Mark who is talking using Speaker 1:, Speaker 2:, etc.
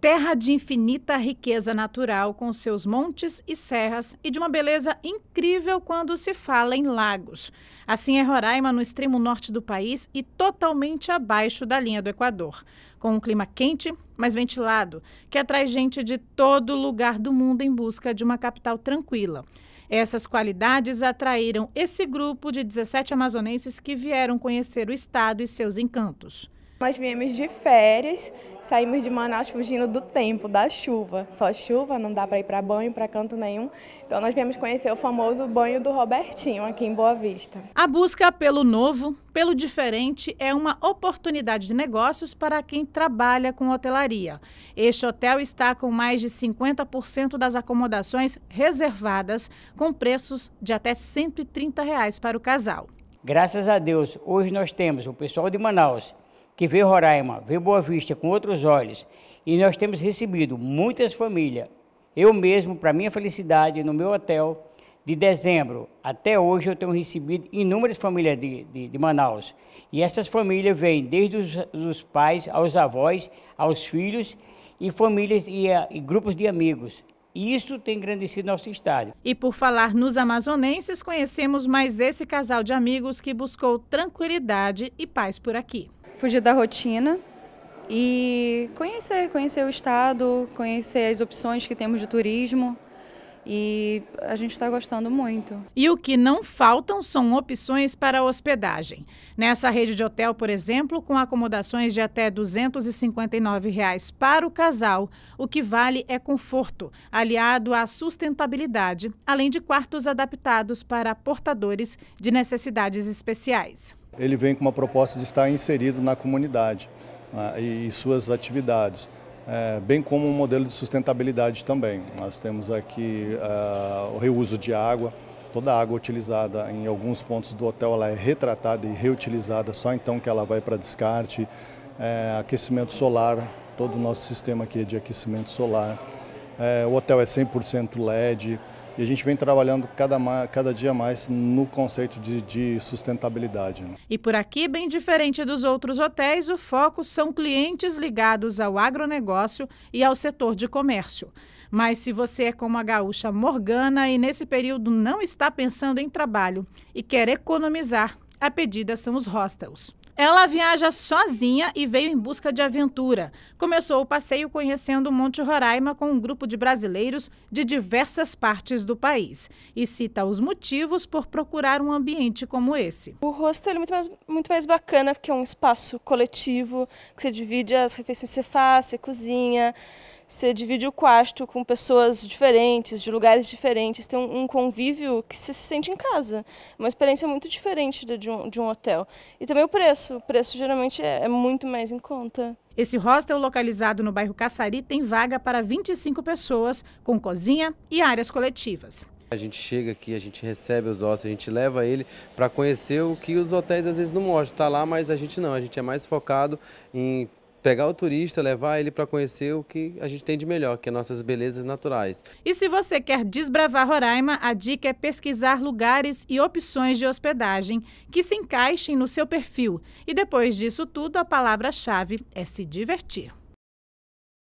Speaker 1: Terra de infinita riqueza natural, com seus montes e serras, e de uma beleza incrível quando se fala em lagos. Assim é Roraima, no extremo norte do país e totalmente abaixo da linha do Equador. Com um clima quente, mas ventilado, que atrai gente de todo lugar do mundo em busca de uma capital tranquila. Essas qualidades atraíram esse grupo de 17 amazonenses que vieram conhecer o estado e seus encantos. Nós viemos de férias, saímos de Manaus fugindo do tempo, da chuva. Só chuva, não dá para ir para banho, para canto nenhum. Então nós viemos conhecer o famoso banho do Robertinho aqui em Boa Vista. A busca pelo novo, pelo diferente, é uma oportunidade de negócios para quem trabalha com hotelaria. Este hotel está com mais de 50% das acomodações reservadas, com preços de até R$ 130 reais para o casal.
Speaker 2: Graças a Deus, hoje nós temos o pessoal de Manaus que vê Roraima, vê Boa Vista com outros olhos, e nós temos recebido muitas famílias. Eu mesmo, para minha felicidade, no meu hotel, de dezembro até hoje eu tenho recebido inúmeras famílias de, de, de Manaus. E essas famílias vêm desde os, pais aos avós, aos filhos e famílias e, eh, e grupos de amigos. Isso tem engrandecido nosso estado. E por
Speaker 1: falar nos amazonenses, conhecemos mais esse casal de amigos que buscou tranquilidade e paz por aqui
Speaker 3: fugir da rotina e conhecer, conhecer o estado, conhecer as opções que temos de turismo e a gente está gostando muito.
Speaker 1: E o que não faltam são opções para hospedagem. Nessa rede de hotel, por exemplo, com acomodações de até R$ 259 reais para o casal, o que vale é conforto, aliado à sustentabilidade, além de quartos adaptados para portadores de necessidades especiais.
Speaker 3: Ele vem com uma proposta de estar inserido na comunidade né, e suas atividades é, bem como um modelo de sustentabilidade também. Nós temos aqui ah, o reuso de água, toda a água utilizada em alguns pontos do hotel ela é retratada e reutilizada, só então que ela vai para descarte, é, aquecimento solar, todo o nosso sistema aqui é de aquecimento solar, é, o hotel é 100% LED, e a gente vem trabalhando cada, cada dia mais no conceito de, de sustentabilidade. Né?
Speaker 1: E por aqui, bem diferente dos outros hotéis, o foco são clientes ligados ao agronegócio e ao setor de comércio. Mas se você é como a gaúcha Morgana e nesse período não está pensando em trabalho e quer economizar, a pedida são os hostels. Ela viaja sozinha e veio em busca de aventura. Começou o passeio conhecendo o Monte Roraima com um grupo de brasileiros de diversas partes do país e cita os motivos por procurar um ambiente como esse. O hostel é muito mais, muito mais bacana porque é um espaço coletivo que você divide as refeições que você faz, você cozinha, você divide o quarto com pessoas diferentes, de lugares diferentes, tem um, um convívio que você se sente em casa. Uma experiência muito diferente de um, de um hotel. E também o preço o preço geralmente é, é muito mais em conta. Esse hostel localizado no bairro Caçari tem vaga para 25 pessoas, com cozinha e áreas coletivas. A gente chega aqui, a gente recebe os hóspedes, a gente leva ele para conhecer o que os hotéis às vezes não mostram. Está lá, mas a gente não. A gente é mais focado em pegar o turista, levar ele para conhecer o que a gente tem de melhor, que é nossas belezas naturais. E se você quer desbravar Roraima, a dica é pesquisar lugares e opções de hospedagem que se encaixem no seu
Speaker 2: perfil. E depois disso tudo, a palavra-chave é se divertir.